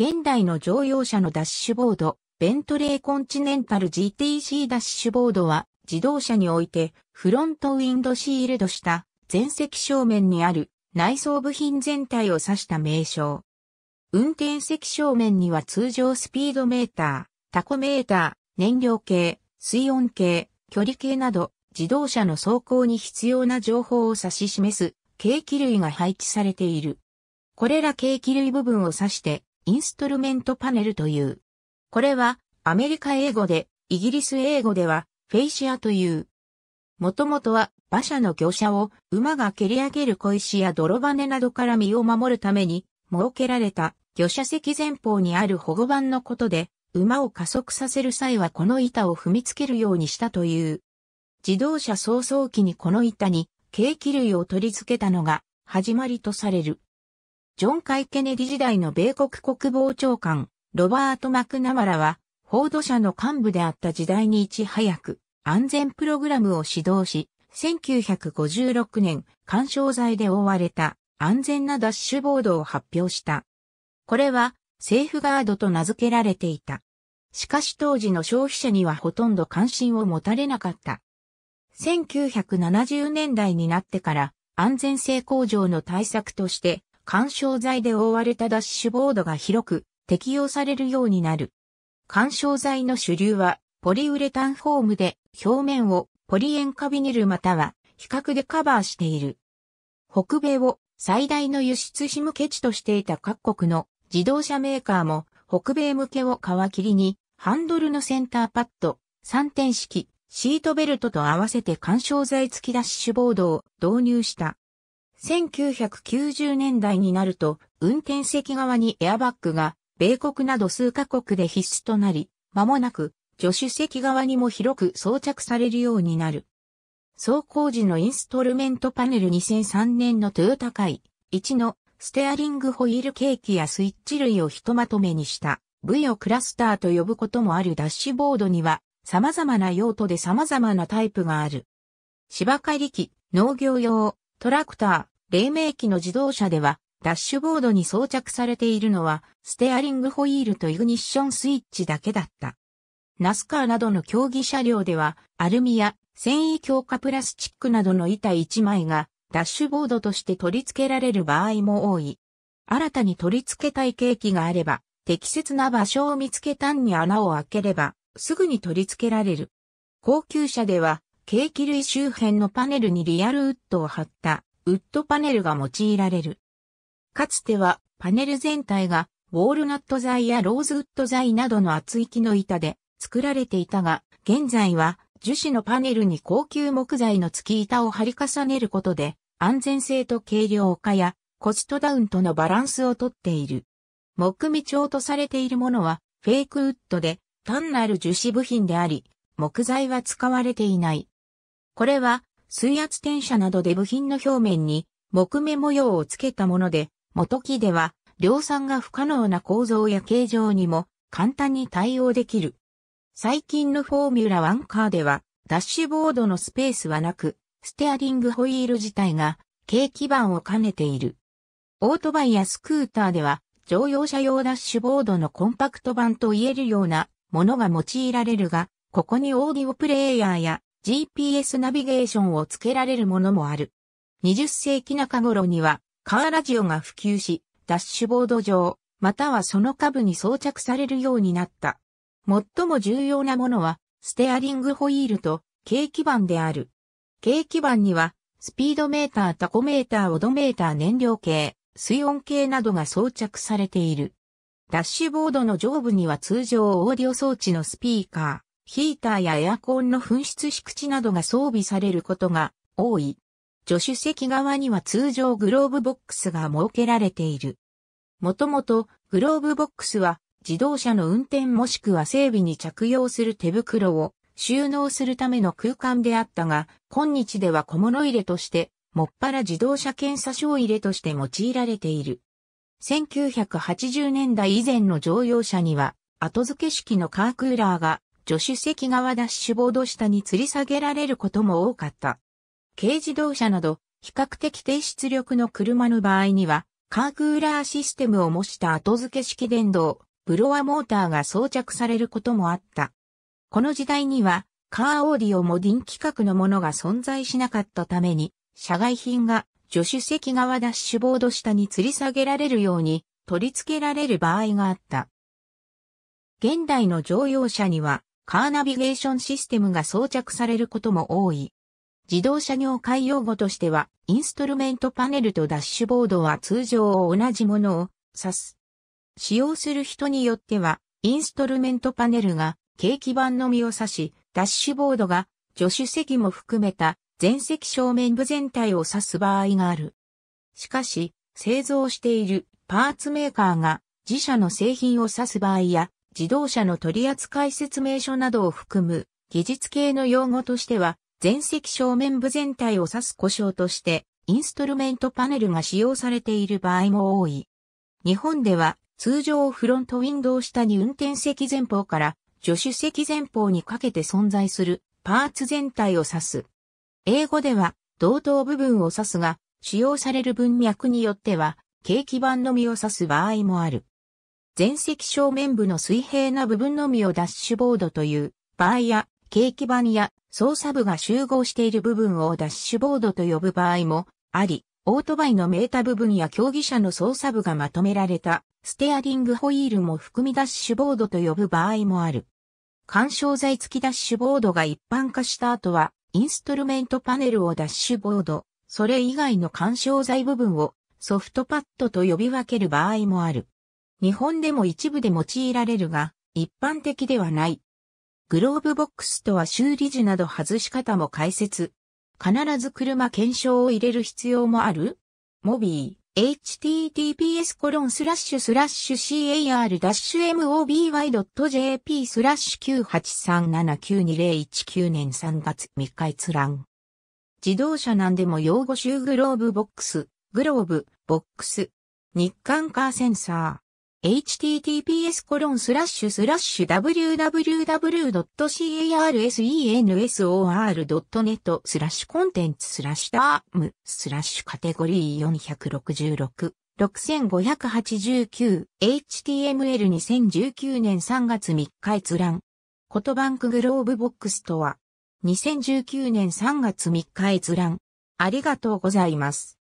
現代の乗用車のダッシュボード、ベントレーコンチネンタル GTC ダッシュボードは自動車においてフロントウィンドシールドした前席正面にある内装部品全体を指した名称。運転席正面には通常スピードメーター、タコメーター、燃料計、水温計、距離計など自動車の走行に必要な情報を指し示す計器類が配置されている。これら計器類部分を指してインストルメントパネルという。これはアメリカ英語で、イギリス英語ではフェイシアという。もともとは馬車の業者を馬が蹴り上げる小石や泥バネなどから身を守るために設けられた魚車席前方にある保護板のことで馬を加速させる際はこの板を踏みつけるようにしたという。自動車早々機にこの板に軽気類を取り付けたのが始まりとされる。ジョン・カイ・ケネディ時代の米国国防長官、ロバート・マクナマラは、フォード社の幹部であった時代にいち早く安全プログラムを指導し、1956年、干渉剤で覆われた安全なダッシュボードを発表した。これは、セーフガードと名付けられていた。しかし当時の消費者にはほとんど関心を持たれなかった。1970年代になってから安全性向上の対策として干渉剤で覆われたダッシュボードが広く適用されるようになる。干渉剤の主流はポリウレタンフォームで表面をポリエンカビニルまたは比較でカバーしている。北米を最大の輸出し向け地としていた各国の自動車メーカーも北米向けを皮切りにハンドルのセンターパッド、三点式、シートベルトと合わせて干渉剤付きダッシュボードを導入した。1990年代になると、運転席側にエアバッグが、米国など数カ国で必須となり、間もなく、助手席側にも広く装着されるようになる。走行時のインストルメントパネル2003年のトヨタ界1のステアリングホイールケーキやスイッチ類をひとまとめにした V をクラスターと呼ぶこともあるダッシュボードには様々な用途で様々なタイプがある。芝刈り機、農業用、トラクター、黎明期の自動車では、ダッシュボードに装着されているのは、ステアリングホイールとイグニッションスイッチだけだった。ナスカーなどの競技車両では、アルミや繊維強化プラスチックなどの板1枚が、ダッシュボードとして取り付けられる場合も多い。新たに取り付けたいケーキがあれば、適切な場所を見つけ単に穴を開ければ、すぐに取り付けられる。高級車では、ケーキ類周辺のパネルにリアルウッドを貼ったウッドパネルが用いられる。かつてはパネル全体がウォールナット材やローズウッド材などの厚い木の板で作られていたが、現在は樹脂のパネルに高級木材の付き板を貼り重ねることで安全性と軽量化やコストダウンとのバランスをとっている。木組調とされているものはフェイクウッドで単なる樹脂部品であり、木材は使われていない。これは水圧転写などで部品の表面に木目模様をつけたもので、元木では量産が不可能な構造や形状にも簡単に対応できる。最近のフォーミュラ1カーでは、ダッシュボードのスペースはなく、ステアリングホイール自体が、軽基板を兼ねている。オートバイやスクーターでは、乗用車用ダッシュボードのコンパクト版と言えるようなものが用いられるが、ここにオーディオプレイヤーや GPS ナビゲーションをつけられるものもある。20世紀中頃には、カーラジオが普及し、ダッシュボード上、またはその下部に装着されるようになった。最も重要なものは、ステアリングホイールと、軽基板である。軽基板には、スピードメーター、タコメーター、オドメーター、燃料計、水温計などが装着されている。ダッシュボードの上部には通常オーディオ装置のスピーカー、ヒーターやエアコンの紛失敷地などが装備されることが多い。助手席側には通常グローブボックスが設けられている。もともとグローブボックスは自動車の運転もしくは整備に着用する手袋を収納するための空間であったが、今日では小物入れとして、もっぱら自動車検査証入れとして用いられている。1980年代以前の乗用車には後付け式のカークーラーが助手席側ダッシュボード下に吊り下げられることも多かった。軽自動車など、比較的低出力の車の場合には、カークーラーシステムを模した後付け式電動、ブロアモーターが装着されることもあった。この時代には、カーオーディオもン規格のものが存在しなかったために、社外品が助手席側ダッシュボード下に吊り下げられるように取り付けられる場合があった。現代の乗用車にはカーナビゲーションシステムが装着されることも多い。自動車業界用語としては、インストルメントパネルとダッシュボードは通常同じものを指す。使用する人によっては、インストルメントパネルが景気板のみを指し、ダッシュボードが助手席も含めた全席正面部全体を指す場合がある。しかし、製造しているパーツメーカーが自社の製品を指す場合や、自動車の取扱説明書などを含む技術系の用語としては、全席正面部全体を指す故障として、インストルメントパネルが使用されている場合も多い。日本では、通常フロントウィンドウ下に運転席前方から助手席前方にかけて存在するパーツ全体を指す。英語では同等部分を指すが、使用される文脈によっては、景気板のみを指す場合もある。前席正面部の水平な部分のみをダッシュボードという、場合や、景気板や操作部が集合している部分をダッシュボードと呼ぶ場合もあり、オートバイのメータ部分や競技者の操作部がまとめられたステアリングホイールも含みダッシュボードと呼ぶ場合もある。干渉剤付きダッシュボードが一般化した後は、インストルメントパネルをダッシュボード、それ以外の干渉剤部分をソフトパッドと呼び分ける場合もある。日本でも一部で用いられるが、一般的ではない。グローブボックスとは修理時など外し方も解説。必ず車検証を入れる必要もあるモビー、https コロンスラッシュスラッシュ car-moby.jp スラッシュ98379201年3月3日閲覧。自動車なんでも用語集グローブボックス、グローブ、ボックス。日韓カーセンサー。https コロンスラッシュスラッシュ www.carsensor.net スラッシュコンテンツスラッシュタームスラッシュカテゴリー466-6589 HTML2019 年3月3日閲覧とバンクグローブボックスとは2019年3月3日閲覧ありがとうございます。